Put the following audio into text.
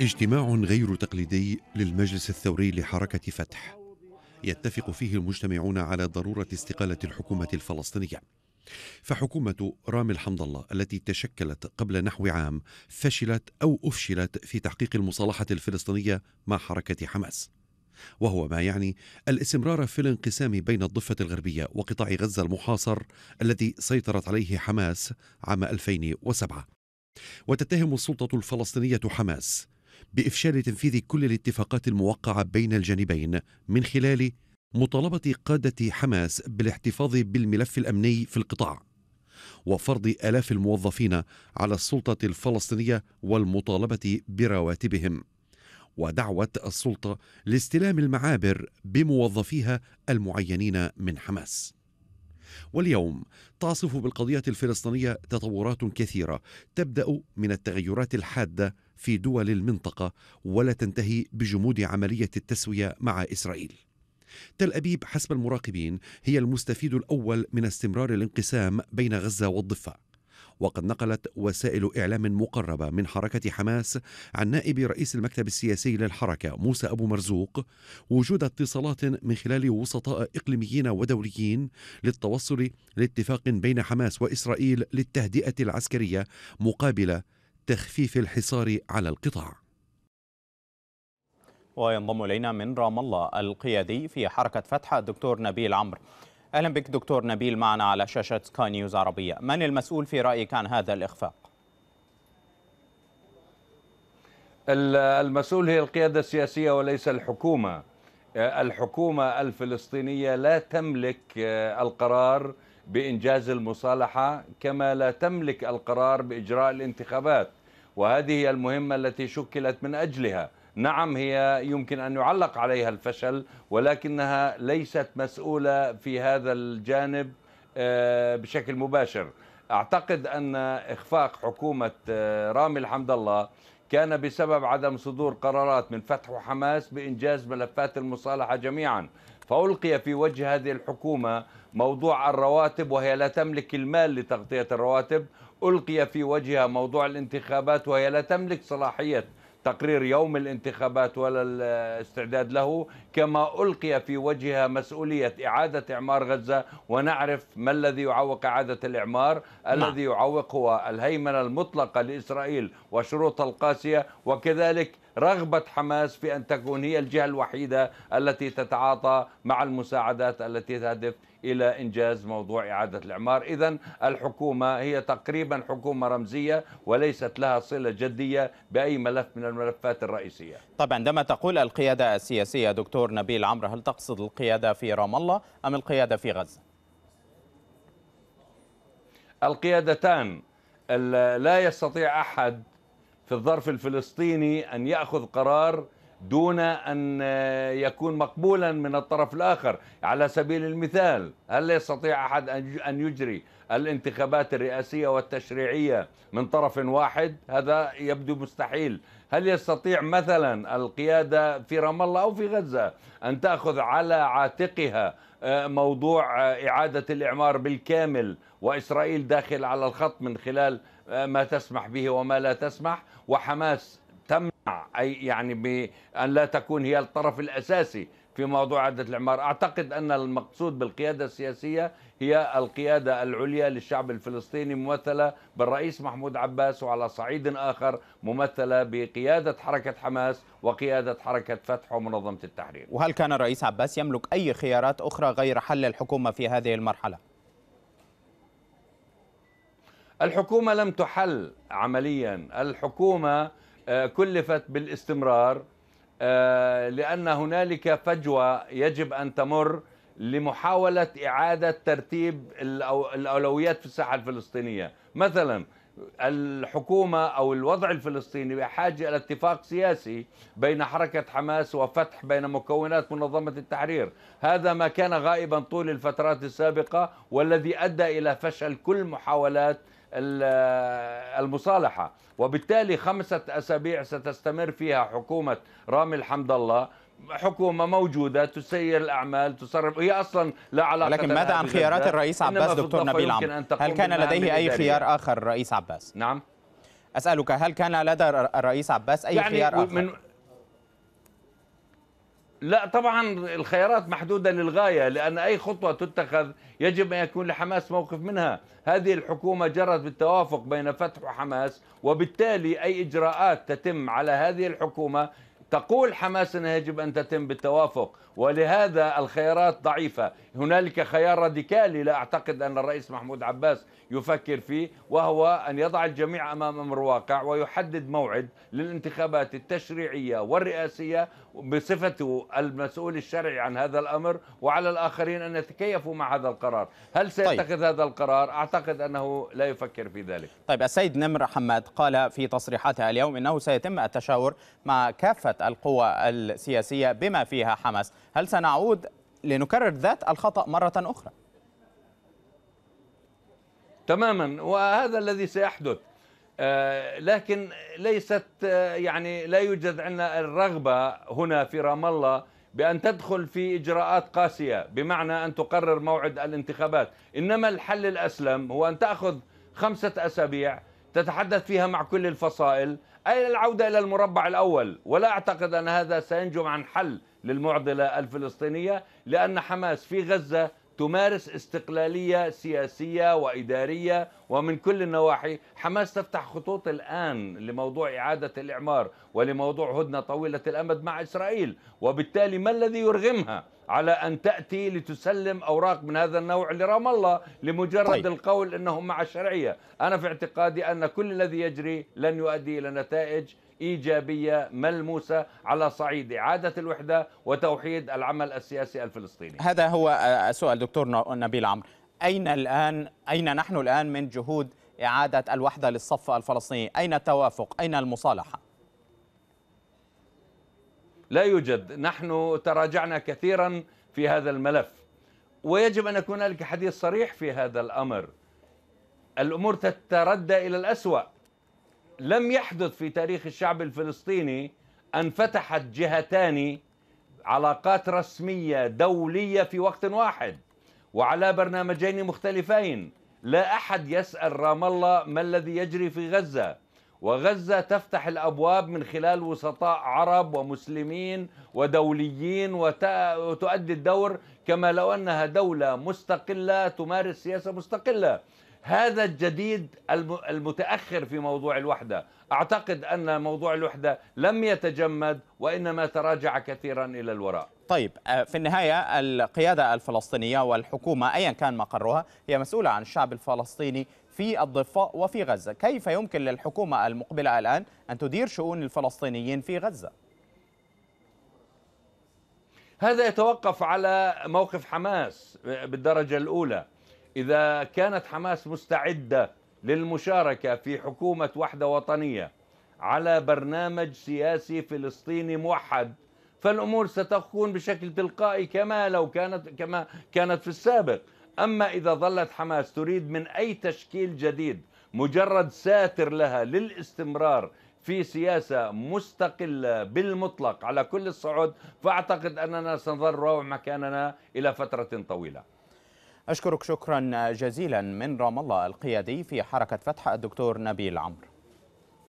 اجتماع غير تقليدي للمجلس الثوري لحركة فتح يتفق فيه المجتمعون على ضرورة استقالة الحكومة الفلسطينية فحكومة رامي الحمد الله التي تشكلت قبل نحو عام فشلت أو أفشلت في تحقيق المصالحة الفلسطينية مع حركة حماس وهو ما يعني الاستمرار في الانقسام بين الضفة الغربية وقطاع غزة المحاصر الذي سيطرت عليه حماس عام 2007 وتتهم السلطة الفلسطينية حماس بإفشال تنفيذ كل الاتفاقات الموقعة بين الجانبين من خلال مطالبة قادة حماس بالاحتفاظ بالملف الأمني في القطاع وفرض آلاف الموظفين على السلطة الفلسطينية والمطالبة برواتبهم ودعوة السلطة لاستلام المعابر بموظفيها المعينين من حماس واليوم تعصف بالقضية الفلسطينية تطورات كثيرة تبدأ من التغيرات الحادة في دول المنطقة ولا تنتهي بجمود عملية التسوية مع إسرائيل. تل أبيب حسب المراقبين هي المستفيد الأول من استمرار الانقسام بين غزة والضفة. وقد نقلت وسائل إعلام مقربة من حركة حماس عن نائب رئيس المكتب السياسي للحركة موسى أبو مرزوق وجود اتصالات من خلال وسطاء إقليميين ودوليين للتوصل لاتفاق بين حماس وإسرائيل للتهدئة العسكرية مقابل تخفيف الحصار على القطاع وينضم الينا من رام الله القيادي في حركه فتح الدكتور نبيل عمرو اهلا بك دكتور نبيل معنا على شاشه سكاي نيوز عربيه من المسؤول في رايك عن هذا الاخفاق المسؤول هي القياده السياسيه وليس الحكومه الحكومه الفلسطينيه لا تملك القرار بإنجاز المصالحة كما لا تملك القرار بإجراء الانتخابات وهذه هي المهمة التي شكلت من أجلها نعم هي يمكن أن يعلق عليها الفشل ولكنها ليست مسؤولة في هذا الجانب آه، بشكل مباشر أعتقد أن إخفاق حكومة آه، رامي الحمد الله كان بسبب عدم صدور قرارات من فتح وحماس بإنجاز ملفات المصالحة جميعا فألقي في وجه هذه الحكومة موضوع الرواتب وهي لا تملك المال لتغطية الرواتب ألقي في وجهها موضوع الانتخابات وهي لا تملك صلاحية تقرير يوم الانتخابات ولا الاستعداد له كما ألقي في وجهها مسؤولية إعادة إعمار غزة ونعرف ما الذي يعوق إعادة الإعمار ما. نعم. الذي يعوق هو الهيمنة المطلقة لإسرائيل وشروطها القاسية وكذلك رغبة حماس في أن تكون هي الجهة الوحيدة التي تتعاطى مع المساعدات التي تهدف إلى إنجاز موضوع إعادة الإعمار إذا الحكومة هي تقريبا حكومة رمزية وليست لها صلة جدية بأي ملف من الملفات الرئيسية طبعا عندما تقول القيادة السياسية دكتور نبيل عمرو هل تقصد القيادة في رام الله أم القيادة في غزة؟ القيادتان لا يستطيع أحد في الظرف الفلسطيني أن يأخذ قرار دون أن يكون مقبولا من الطرف الآخر على سبيل المثال هل يستطيع أحد أن يجري الانتخابات الرئاسية والتشريعية من طرف واحد هذا يبدو مستحيل هل يستطيع مثلا القيادة في رام الله أو في غزة أن تأخذ على عاتقها آه، موضوع آه، إعادة الإعمار بالكامل وإسرائيل داخل على الخط من خلال آه، ما تسمح به وما لا تسمح وحماس تمنع أي يعني بأن لا تكون هي الطرف الأساسي في موضوع عادة الإعمار أعتقد أن المقصود بالقيادة السياسية هي القيادة العليا للشعب الفلسطيني ممثلة بالرئيس محمود عباس وعلى صعيد آخر ممثلة بقيادة حركة حماس وقيادة حركة فتح ومنظمة التحرير وهل كان الرئيس عباس يملك أي خيارات أخرى غير حل الحكومة في هذه المرحلة؟ الحكومة لم تحل عمليا الحكومة آه، كلفت بالاستمرار آه، لأن هنالك فجوة يجب أن تمر لمحاولة إعادة ترتيب الأولويات في الساحة الفلسطينية مثلا الحكومة أو الوضع الفلسطيني بحاجة إلى اتفاق سياسي بين حركة حماس وفتح بين مكونات منظمة التحرير هذا ما كان غائبا طول الفترات السابقة والذي أدى إلى فشل كل محاولات المصالحة وبالتالي خمسة أسابيع ستستمر فيها حكومة رامي الحمد الله حكومة موجودة تسير الأعمال تصرف هي أصلا لا علاقة لكن ماذا عن خيارات الرئيس عباس دكتور نبيل عمر هل كان لديه أي خيار آخر رئيس عباس؟ نعم أسألك هل كان لدى الرئيس عباس أي يعني خيار آخر؟ من لا طبعا الخيارات محدودة للغاية لأن أي خطوة تتخذ يجب أن يكون لحماس موقف منها هذه الحكومة جرت بالتوافق بين فتح وحماس وبالتالي أي إجراءات تتم على هذه الحكومة تقول حماس أنها يجب أن تتم بالتوافق ولهذا الخيارات ضعيفة هنالك خيار راديكالي لا أعتقد أن الرئيس محمود عباس يفكر فيه وهو أن يضع الجميع أمام أمر واقع ويحدد موعد للانتخابات التشريعية والرئاسية بصفته المسؤول الشرعي عن هذا الأمر وعلى الآخرين أن يتكيفوا مع هذا القرار هل سيتخذ طيب. هذا القرار؟ أعتقد أنه لا يفكر في ذلك طيب السيد نمر حماد قال في تصريحاته اليوم أنه سيتم التشاور مع كافة القوى السياسية بما فيها حماس هل سنعود لنكرر ذات الخطأ مرة أخرى؟ تماما وهذا الذي سيحدث آه، لكن ليست آه، يعني لا يوجد عندنا الرغبة هنا في رام الله بأن تدخل في إجراءات قاسية بمعنى أن تقرر موعد الانتخابات إنما الحل الأسلم هو أن تأخذ خمسة أسابيع تتحدث فيها مع كل الفصائل أين العودة إلى المربع الأول ولا أعتقد أن هذا سينجم عن حل للمعضلة الفلسطينية لأن حماس في غزة تمارس استقلالية سياسية وإدارية ومن كل النواحي حماس تفتح خطوط الآن لموضوع إعادة الإعمار ولموضوع هدنة طويلة الأمد مع إسرائيل وبالتالي ما الذي يرغمها على أن تأتي لتسلم أوراق من هذا النوع لرام الله لمجرد طيب. القول أنهم مع الشرعية أنا في اعتقادي أن كل الذي يجري لن يؤدي إلى نتائج إيجابية ملموسة على صعيد إعادة الوحدة وتوحيد العمل السياسي الفلسطيني هذا هو آه، سؤال دكتور نبيل عمرو أين الآن أين نحن الآن من جهود إعادة الوحدة للصف الفلسطيني أين التوافق أين المصالحة لا يوجد نحن تراجعنا كثيرا في هذا الملف ويجب أن يكون هنالك حديث صريح في هذا الأمر الأمور تتردى إلى الأسوأ لم يحدث في تاريخ الشعب الفلسطيني أن فتحت جهتان علاقات رسمية دولية في وقت واحد وعلى برنامجين مختلفين لا أحد يسأل رام الله ما الذي يجري في غزة وغزة تفتح الأبواب من خلال وسطاء عرب ومسلمين ودوليين وتؤدي الدور كما لو أنها دولة مستقلة تمارس سياسة مستقلة هذا الجديد المتأخر في موضوع الوحدة أعتقد أن موضوع الوحدة لم يتجمد وإنما تراجع كثيرا إلى الوراء طيب آه، في النهاية القيادة الفلسطينية والحكومة أيا كان مقرها هي مسؤولة عن الشعب الفلسطيني في الضفة وفي غزة كيف يمكن للحكومة المقبلة الآن أن تدير شؤون الفلسطينيين في غزة؟ هذا يتوقف على موقف حماس بالدرجة الأولى إذا كانت حماس مستعدة للمشاركة في حكومة وحدة وطنية على برنامج سياسي فلسطيني موحد فالأمور ستكون بشكل تلقائي كما لو كانت كما كانت في السابق أما إذا ظلت حماس تريد من أي تشكيل جديد مجرد ساتر لها للاستمرار في سياسة مستقلة بالمطلق على كل الصعد فأعتقد أننا سنظل روع مكاننا إلى فترة طويلة أشكرك شكرا جزيلا من رام الله القيادي في حركة فتح الدكتور نبيل عمرو